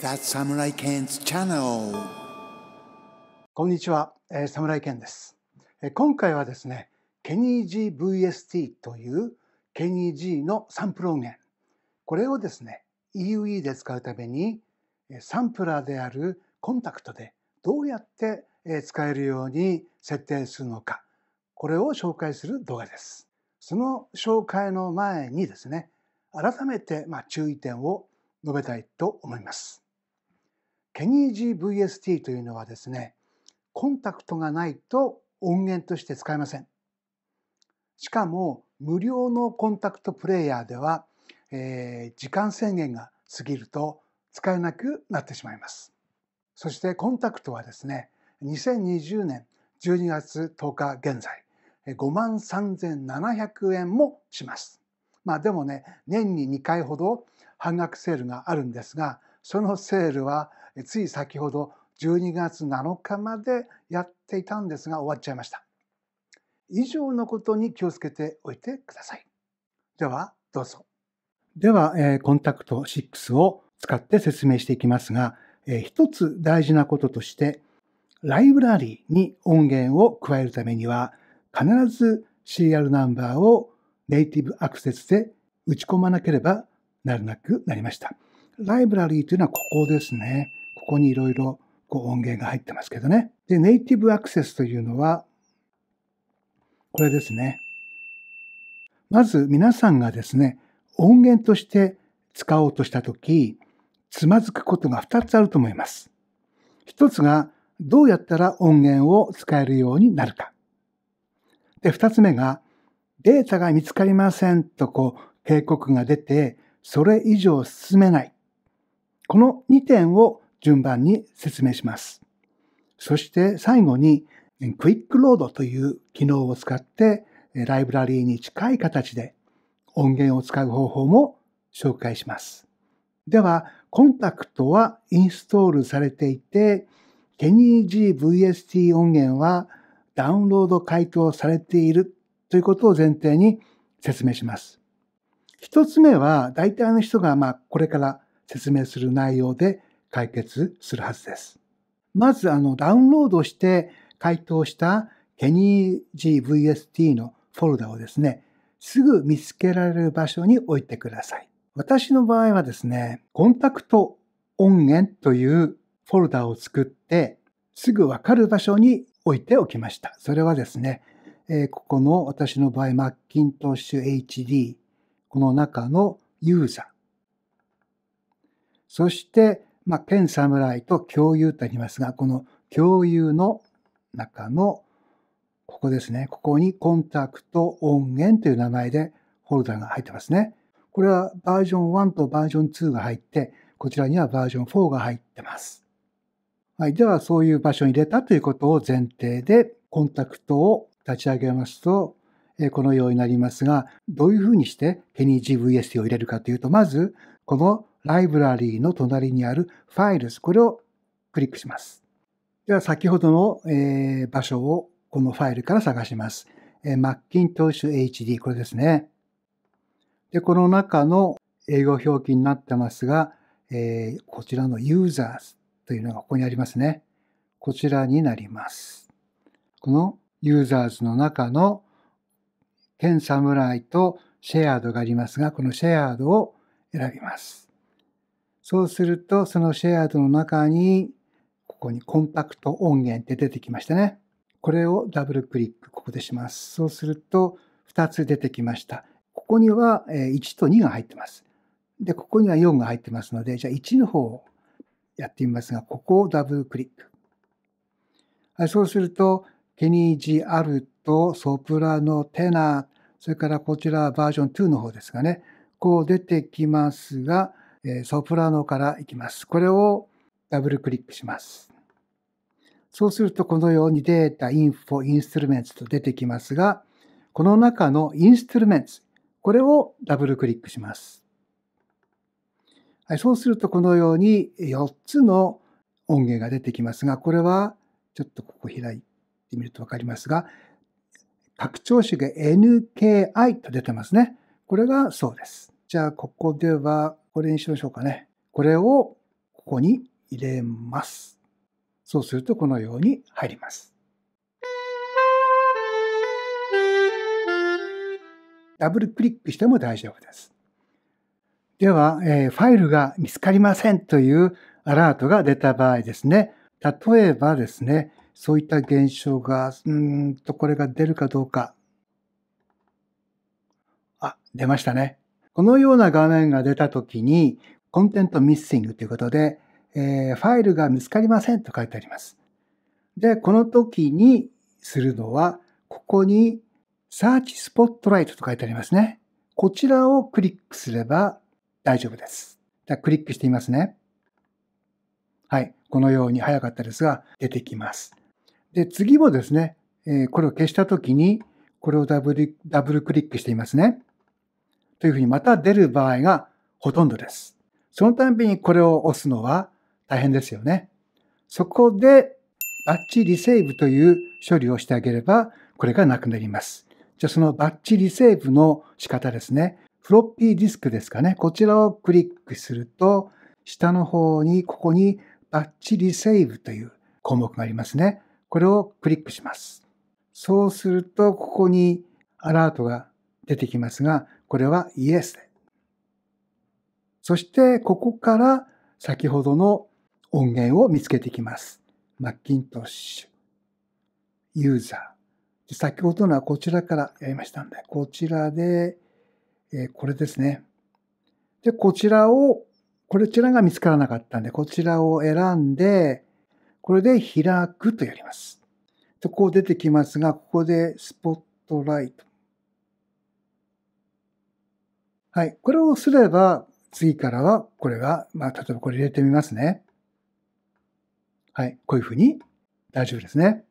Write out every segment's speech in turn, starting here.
That's Samurai n Channel. こんにちは、えサムライケンです、え今回はですね、ケニー G VST というケニー G のサンプル音源、これをですね、EUE で使うためにサンプラーであるコンタクトでどうやって使えるように設定するのか、これを紹介する動画です。その紹介の前にですね、改めてま注意点を述べたいと思います。ケニー GVST というのはですね、コンタクトがないと音源として使えません。しかも無料のコンタクトプレイヤーでは、えー、時間制限が過ぎると使えなくなってしまいます。そしてコンタクトはですね、2020年12月10日現在、5万3700円もします。まあでもね、年に2回ほど半額セールがあるんですが、そのセールはつい先ほど12月7日までやっていたんですが終わっちゃいました。以上のことに気をつけておいてください。では、どうぞ。では、えー、コンタクト6を使って説明していきますが、えー、一つ大事なこととして、ライブラリーに音源を加えるためには、必ず CR ナンバーをネイティブアクセスで打ち込まなければならなくなりました。ライブラリーというのはここですね。ここにいろいろ音源が入ってますけどね。で、ネイティブアクセスというのは、これですね。まず皆さんがですね、音源として使おうとしたとき、つまずくことが2つあると思います。1つが、どうやったら音源を使えるようになるか。で、2つ目が、データが見つかりませんとこう警告が出て、それ以上進めない。この2点を順番に説明します。そして最後に、クイックロードという機能を使って、ライブラリーに近い形で音源を使う方法も紹介します。では、コンタクトはインストールされていて、ケニー GVST 音源はダウンロード回答されているということを前提に説明します。一つ目は、大体の人がまあこれから説明する内容で解決するはずです。まずあのダウンロードして回答したケニー GVST のフォルダをですね、すぐ見つけられる場所に置いてください。私の場合はですね、コンタクト音源というフォルダを作って、すぐわかる場所に置いておきました。それはですね、えー、ここの私の場合、マッキントッシュ HD、この中のユーザー。そして、まあ、剣侍と共有とありますが、この共有の中の、ここですね。ここにコンタクト音源という名前でフォルダが入ってますね。これはバージョン1とバージョン2が入って、こちらにはバージョン4が入ってます。はい。では、そういう場所に入れたということを前提で、コンタクトを立ち上げますと、このようになりますが、どういうふうにしてケニー g v s を入れるかというと、まず、このライブラリーの隣にあるファイルズ、これをクリックします。では先ほどの、え場所をこのファイルから探します。えッキントッシュ h d これですね。で、この中の英語表記になってますが、えー、こちらの users というのがここにありますね。こちらになります。この users の中のケ侍とシェアードがありますが、このシェアードを選びます。そうすると、そのシェアードの中に、ここにコンパクト音源って出てきましたね。これをダブルクリック、ここでします。そうすると、2つ出てきました。ここには1と2が入ってます。で、ここには4が入ってますので、じゃあ1の方をやってみますが、ここをダブルクリック。はい、そうすると、ケニー・ジ・アルト、ソプラノ、テナー、それからこちらはバージョン2の方ですがね、こう出てきますが、ソプラノからいきます。これをダブルクリックします。そうするとこのようにデータ、インフォ、インストゥルメンツと出てきますが、この中のインストゥルメンツ、これをダブルクリックします。はい、そうするとこのように4つの音源が出てきますが、これはちょっとここ開いてみるとわかりますが、拡張子が NKI と出てますね。これがそうです。じゃあ、ここでは、これにしましょうかね。これを、ここに入れます。そうすると、このように入ります。ダブルクリックしても大丈夫です。では、えー、ファイルが見つかりませんというアラートが出た場合ですね。例えばですね、そういった現象が、うんと、これが出るかどうか。あ、出ましたね。このような画面が出たときに、コンテントミッシングということで、えー、ファイルが見つかりませんと書いてあります。で、この時にするのは、ここに Search Spotlight と書いてありますね。こちらをクリックすれば大丈夫です。じゃあクリックしてみますね。はい。このように早かったですが、出てきます。で、次もですね、えこれを消したときに、これをダブルダブルクリックしてみますね。というふうにまた出る場合がほとんどです。そのたんびにこれを押すのは大変ですよね。そこでバッチリセーブという処理をしてあげればこれがなくなります。じゃあそのバッチリセーブの仕方ですね。フロッピーディスクですかね。こちらをクリックすると下の方にここにバッチリセーブという項目がありますね。これをクリックします。そうするとここにアラートが出てきますが、これはイエス。そしてここから先ほどの音源を見つけていきます。マッキントッシュ、ユーザー。先ほどのはこちらからやりましたんで、こちらで、えこれですね。で、こちらを、こちらが見つからなかったんで、こちらを選んで、これで開くとやります。で、こう出てきますが、ここでスポットライト。はい。これをすれば、次からはこれが、まあ、例えばこれ入れてみますね。はい。こういうふうに大丈夫ですね。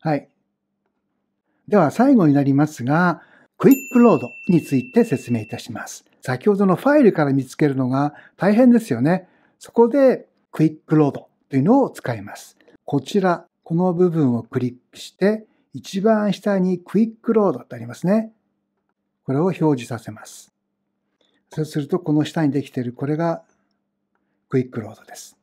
はい。では最後になりますが、クイックロードについて説明いたします。先ほどのファイルから見つけるのが大変ですよね。そこでクイックロードというのを使います。こちら、この部分をクリックして、一番下にクイックロードってありますね。これを表示させます。そうすると、この下にできているこれがクイックロードです。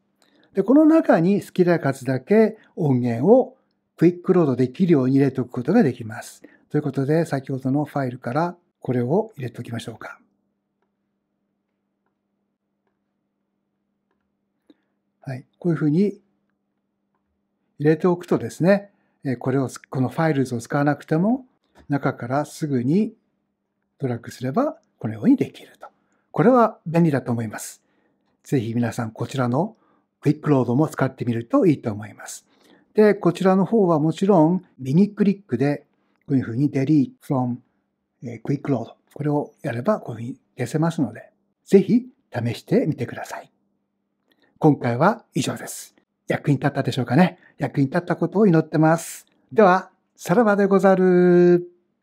で、この中に好きな数だけ音源をクイックロードできるように入れておくことができます。ということで、先ほどのファイルからこれを入れておきましょうか。はい。こういうふうに入れておくとですね、これを、このファイルズを使わなくても、中からすぐにドラッグすれば、このようにできると。これは便利だと思います。ぜひ皆さん、こちらのクイックロードも使ってみるといいと思います。で、こちらの方はもちろん、右クリックで、こういうふうに delete from クイックロード。これをやれば、こういうふうに消せますので、ぜひ試してみてください。今回は以上です。役に立ったでしょうかね。役に立ったことを祈ってます。では、さらばでござる。